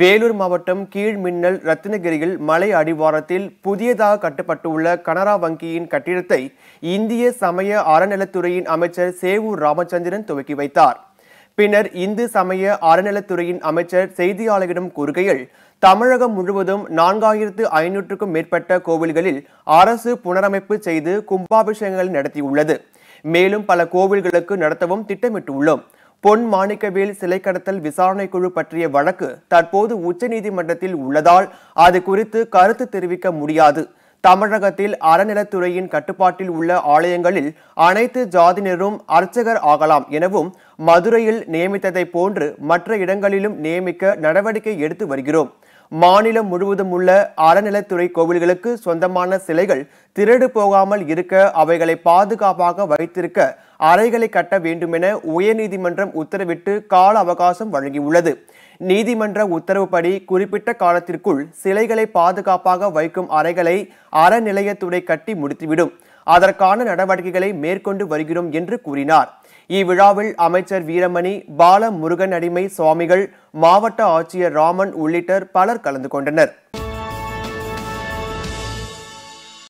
வேலூர் மாவட்டம் கீழ்மின்னல் ரத்தினகிரியில் மலை அடிவாரத்தில் புதியதாக கட்டப்பட்டுள்ள கனரா வங்கியின் கட்டிடத்தை இந்திய சமய அறநிலத்துறையின் அமைச்சர் சேவூர் ராமச்சந்திரன் துவக்கி வைத்தார் பின்னர் இந்து சமய அறநிலத்துறையின் அமைச்சர் செய்தியாளரிடம் கூறுகையில் தமிழகம் முழுவதும் நான்காயிரத்து ஐநூற்றுக்கும் மேற்பட்ட கோவில்களில் அரசு புனரமைப்பு செய்து கும்பாபிஷேகங்கள் நடத்தியுள்ளது மேலும் பல கோவில்களுக்கு நடத்தவும் திட்டமிட்டுள்ளோம் பொன் மாணிக்கவேல் சிலை கடத்தல் விசாரணை குழு பற்றிய வழக்கு தற்போது உச்சநீதிமன்றத்தில் உள்ளதால் அது குறித்து கருத்து தெரிவிக்க முடியாது தமிழகத்தில் அறநிலத்துறையின் கட்டுப்பாட்டில் உள்ள ஆலயங்களில் அனைத்து ஜாதியினரும் அர்ச்சகர் ஆகலாம் எனவும் மதுரையில் நியமித்ததைப் போன்று மற்ற இடங்களிலும் நியமிக்க நடவடிக்கை எடுத்து வருகிறோம் மாநிலம் முழுவதும் உள்ள அறநிலத்துறை கோவில்களுக்கு சொந்தமான சிலைகள் திருடு போகாமல் இருக்க அவைகளை பாதுகாப்பாக வைத்திருக்க அறைகளை கட்ட வேண்டுமென உயர்நீதிமன்றம் உத்தரவிட்டு கால அவகாசம் வழங்கியுள்ளது நீதிமன்ற உத்தரவுப்படி குறிப்பிட்ட காலத்திற்குள் சிலைகளை பாதுகாப்பாக வைக்கும் அறைகளை அறநிலையத்துறை கட்டி முடித்துவிடும் அதற்கான நடவடிக்கைகளை மேற்கொண்டு வருகிறோம் என்று கூறினார் இவ்விழாவில் அமைச்சர் வீரமணி பால முருகன் அடிமை சுவாமிகள் மாவட்ட ஆட்சியர் ராமன் உள்ளிட்டர் பலர் கலந்து கொண்டனர்